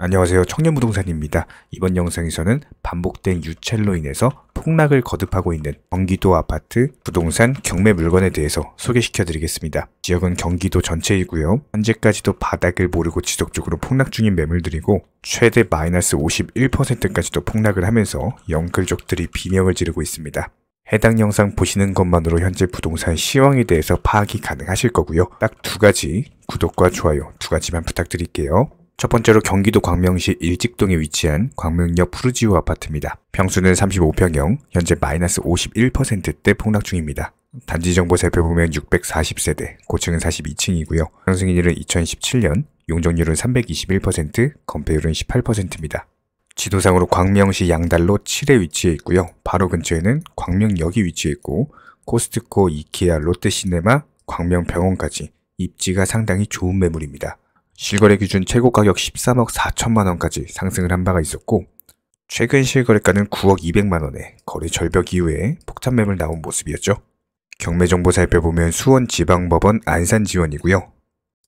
안녕하세요. 청년부동산입니다. 이번 영상에서는 반복된 유찰로 인해서 폭락을 거듭하고 있는 경기도 아파트, 부동산, 경매 물건에 대해서 소개시켜 드리겠습니다. 지역은 경기도 전체이고요. 현재까지도 바닥을 모르고 지속적으로 폭락 중인 매물들이고 최대 마이너스 51%까지도 폭락을 하면서 영끌족들이 비명을 지르고 있습니다. 해당 영상 보시는 것만으로 현재 부동산 시황에 대해서 파악이 가능하실 거고요. 딱 두 가지 구독과 좋아요 두 가지만 부탁드릴게요. 첫 번째로 경기도 광명시 일직동에 위치한 광명역 푸르지오 아파트입니다. 평수는 35평형, 현재 마이너스 51%대 폭락 중입니다. 단지 정보 살펴보면 640세대, 고층은 42층이고요. 상승인율은 2017년, 용적률은 321%, 건폐율은 18%입니다. 지도상으로 광명시 양달로 7에 위치해 있고요. 바로 근처에는 광명역이 위치해 있고 코스트코, 이케아, 롯데시네마, 광명병원까지 입지가 상당히 좋은 매물입니다. 실거래 기준 최고 가격 13억 4천만 원까지 상승을 한 바가 있었고 최근 실거래가는 9억 2백만 원에 거래 절벽 이후에 폭탄 매물 나온 모습이었죠. 경매 정보 살펴보면 수원 지방법원 안산 지원이고요.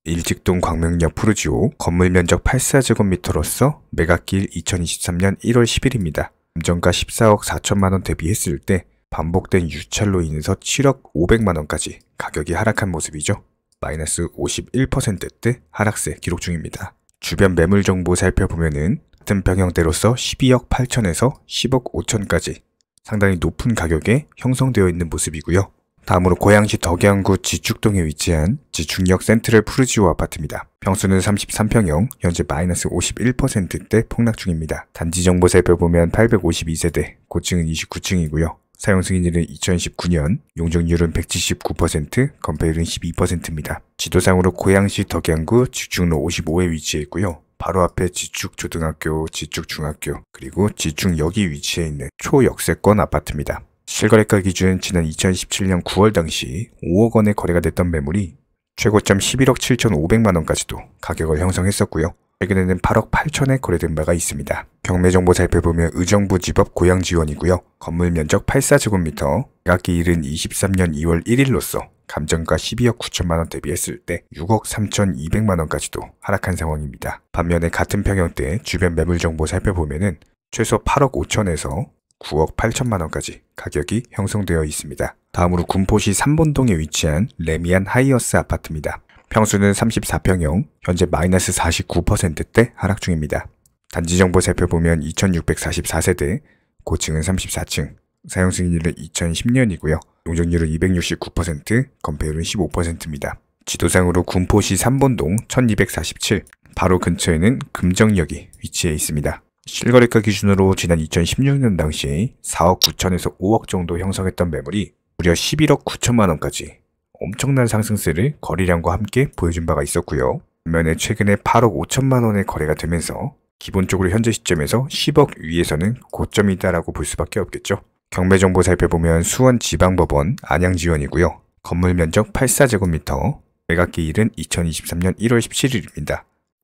일직동 광명역 푸르지오 건물 면적 84제곱미터로서 매각길 2023년 1월 10일입니다. 감정가 14억 4천만 원 대비했을 때 반복된 유찰로 인해서 7억 5백만 원까지 가격이 하락한 모습이죠. 마이너스 51%대 하락세 기록 중입니다. 주변 매물 정보 살펴보면은 같은 평형대로서 12억 8천에서 10억 5천까지 상당히 높은 가격에 형성되어 있는 모습이고요. 다음으로 고양시 덕양구 지축동에 위치한 지축역 센트럴 푸르지오 아파트입니다. 평수는 33평형, 현재 마이너스 51%대 폭락 중입니다. 단지 정보 살펴보면 852세대, 고층은 29층이고요. 사용 승인율은 2019년, 용적률은 179%, 건폐율은 12%입니다. 지도상으로 고양시 덕양구 직중로 55에 위치해 있고요. 바로 앞에 지축초등학교, 지축중학교, 그리고 지축역이 위치해 있는 초역세권 아파트입니다. 실거래가 기준 지난 2017년 9월 당시 5억 원에 거래가 됐던 매물이 최고점 11억 7,500만 원까지도 가격을 형성했었고요. 최근에는 8억 8천에 거래된 바가 있습니다. 경매정보 살펴보면 의정부 집업 고양지원이고요. 건물 면적 8사제곱미터, 계약기 일은 23년 2월 1일로서 감정가 12억 9천만원 대비했을 때 6억 3,200만원까지도 하락한 상황입니다. 반면에 같은 평형대 주변 매물 정보 살펴보면 최소 8억 5천에서 9억 8천만원까지 가격이 형성되어 있습니다. 다음으로 군포시 삼본동에 위치한 레미안 하이어스 아파트입니다. 평수는 34평형, 현재 마이너스 49%대 하락 중입니다. 단지 정보 살펴보면 2644세대, 고층은 34층, 사용 승인일은 2010년이고요. 용적률은 269%, 건폐율은 15%입니다. 지도상으로 군포시 3번동 1247, 바로 근처에는 금정역이 위치해 있습니다. 실거래가 기준으로 지난 2016년 당시 4억 9천에서 5억 정도 형성했던 매물이 무려 11억 9천만 원까지 엄청난 상승세를 거래량과 함께 보여준 바가 있었고요. 반면에 최근에 8억 5천만 원의 거래가 되면서 기본적으로 현재 시점에서 10억 위에서는 고점이다라고 볼 수밖에 없겠죠. 경매 정보 살펴보면 수원 지방법원 안양 지원이고요. 건물 면적 84제곱미터, 매각기 일은 2023년 1월 17일입니다.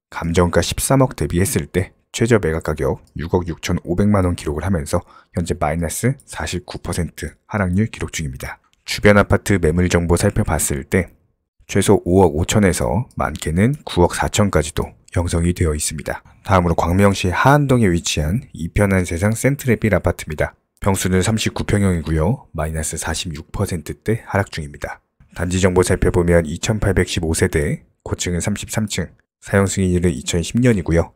감정가 13억 대비했을 때 최저 매각 가격 6억 6천5백만원 기록을 하면서 현재 마이너스 49% 하락률 기록 중입니다. 주변 아파트 매물 정보 살펴봤을 때 최소 5억 5천에서 많게는 9억 4천까지도 형성이 되어 있습니다. 다음으로 광명시 하안동에 위치한 이편한 세상 센트레빌 아파트입니다. 평수는 39평형이고요. 마이너스 46%대 하락 중입니다. 단지 정보 살펴보면 2815세대, 고층은 33층, 사용 승인일은 2010년이고요.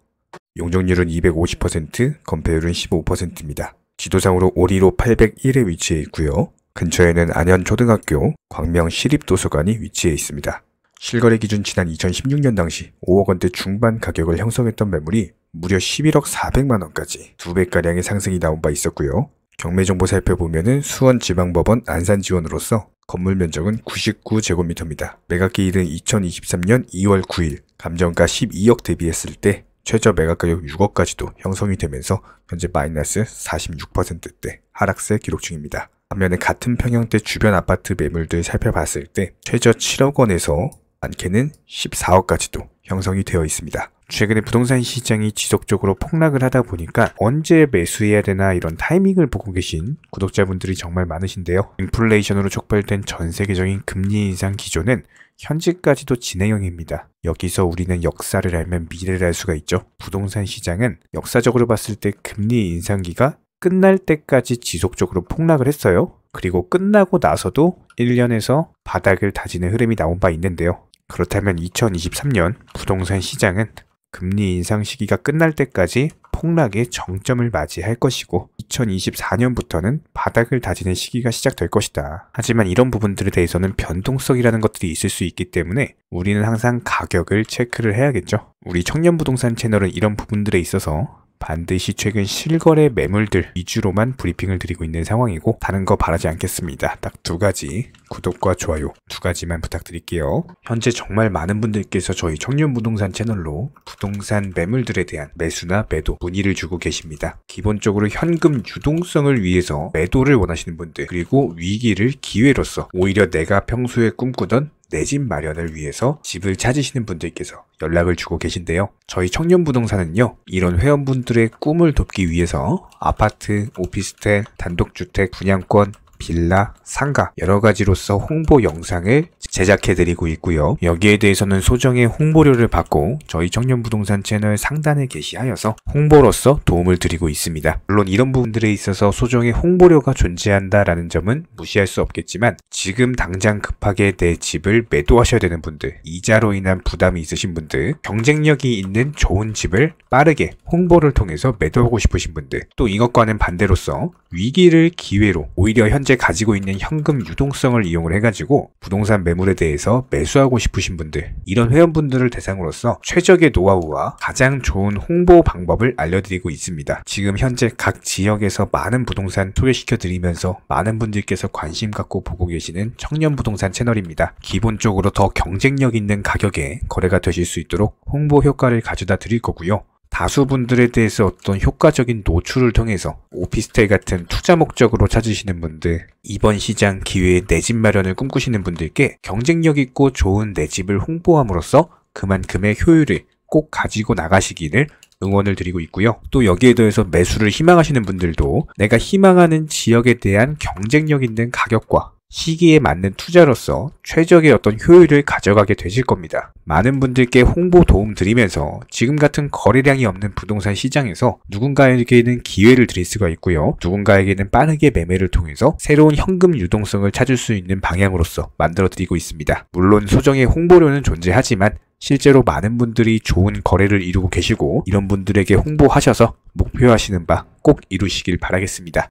용적률은 250%, 건폐율은 15%입니다. 지도상으로 오리로 801에 위치해 있고요. 근처에는 안현초등학교, 광명시립도서관이 위치해 있습니다. 실거래 기준 지난 2016년 당시 5억 원대 중반 가격을 형성했던 매물이 무려 11억 400만 원까지 2배가량의 상승이 나온 바 있었고요. 경매 정보 살펴보면 수원지방법원 안산 지원으로서 건물 면적은 99제곱미터입니다. 매각기일은 2023년 2월 9일, 감정가 12억 대비했을 때 최저 매각가격 6억까지도 형성이 되면서 현재 마이너스 46%대 하락세 기록 중입니다. 반면에 같은 평형대 주변 아파트 매물들 살펴봤을 때 최저 7억 원에서 많게는 14억까지도 형성이 되어 있습니다. 최근에 부동산 시장이 지속적으로 폭락을 하다 보니까 언제 매수해야 되나 이런 타이밍을 보고 계신 구독자분들이 정말 많으신데요. 인플레이션으로 촉발된 전 세계적인 금리 인상 기조는 현재까지도 진행형입니다. 여기서 우리는 역사를 알면 미래를 알 수가 있죠. 부동산 시장은 역사적으로 봤을 때 금리 인상기가 끝날 때까지 지속적으로 폭락을 했어요. 그리고 끝나고 나서도 1년에서 바닥을 다지는 흐름이 나온 바 있는데요. 그렇다면 2023년 부동산 시장은 금리 인상 시기가 끝날 때까지 폭락의 정점을 맞이할 것이고 2024년부터는 바닥을 다지는 시기가 시작될 것이다. 하지만 이런 부분들에 대해서는 변동성이라는 것들이 있을 수 있기 때문에 우리는 항상 가격을 체크를 해야겠죠. 우리 청년 부동산 채널은 이런 부분들에 있어서 반드시 최근 실거래 매물들 위주로만 브리핑을 드리고 있는 상황이고 다른 거 바라지 않겠습니다. 딱 두 가지 구독과 좋아요 두 가지만 부탁드릴게요. 현재 정말 많은 분들께서 저희 청년 부동산 채널로 부동산 매물들에 대한 매수나 매도 문의를 주고 계십니다. 기본적으로 현금 유동성을 위해서 매도를 원하시는 분들 그리고 위기를 기회로써 오히려 내가 평소에 꿈꾸던 내집 마련을 위해서 집을 찾으시는 분들께서 연락을 주고 계신데요. 저희 청년부동산은요, 이런 회원분들의 꿈을 돕기 위해서 아파트, 오피스텔, 단독주택, 분양권, 빌라, 상가 여러 가지로서 홍보 영상을 제작해드리고 있고요. 여기에 대해서는 소정의 홍보료를 받고 저희 청년부동산 채널 상단에 게시하여서 홍보로서 도움을 드리고 있습니다. 물론 이런 부분들에 있어서 소정의 홍보료가 존재한다라는 점은 무시할 수 없겠지만 지금 당장 급하게 내 집을 매도하셔야 되는 분들, 이자로 인한 부담이 있으신 분들, 경쟁력이 있는 좋은 집을 빠르게 홍보를 통해서 매도하고 싶으신 분들, 또 이것과는 반대로서 위기를 기회로 오히려 현재 현재 가지고 있는 현금 유동성을 이용을 해가지고 부동산 매물에 대해서 매수하고 싶으신 분들 이런 회원분들을 대상으로서 최적의 노하우와 가장 좋은 홍보 방법을 알려드리고 있습니다. 지금 현재 각 지역에서 많은 부동산 소개시켜 드리면서 많은 분들께서 관심 갖고 보고 계시는 청년 부동산 채널입니다. 기본적으로 더 경쟁력 있는 가격에 거래가 되실 수 있도록 홍보 효과를 가져다 드릴 거고요. 다수분들에 대해서 어떤 효과적인 노출을 통해서 오피스텔 같은 투자 목적으로 찾으시는 분들, 이번 시장 기회의 내 집 마련을 꿈꾸시는 분들께 경쟁력 있고 좋은 내 집을 홍보함으로써 그만큼의 효율을 꼭 가지고 나가시기를 응원을 드리고 있고요. 또 여기에 더해서 매수를 희망하시는 분들도 내가 희망하는 지역에 대한 경쟁력 있는 가격과 시기에 맞는 투자로서 최적의 어떤 효율을 가져가게 되실 겁니다. 많은 분들께 홍보 도움 드리면서 지금 같은 거래량이 없는 부동산 시장에서 누군가에게는 기회를 드릴 수가 있고요. 누군가에게는 빠르게 매매를 통해서 새로운 현금 유동성을 찾을 수 있는 방향으로서 만들어 드리고 있습니다. 물론 소정의 홍보료는 존재하지만 실제로 많은 분들이 좋은 거래를 이루고 계시고 이런 분들에게 홍보하셔서 목표하시는 바 꼭 이루시길 바라겠습니다.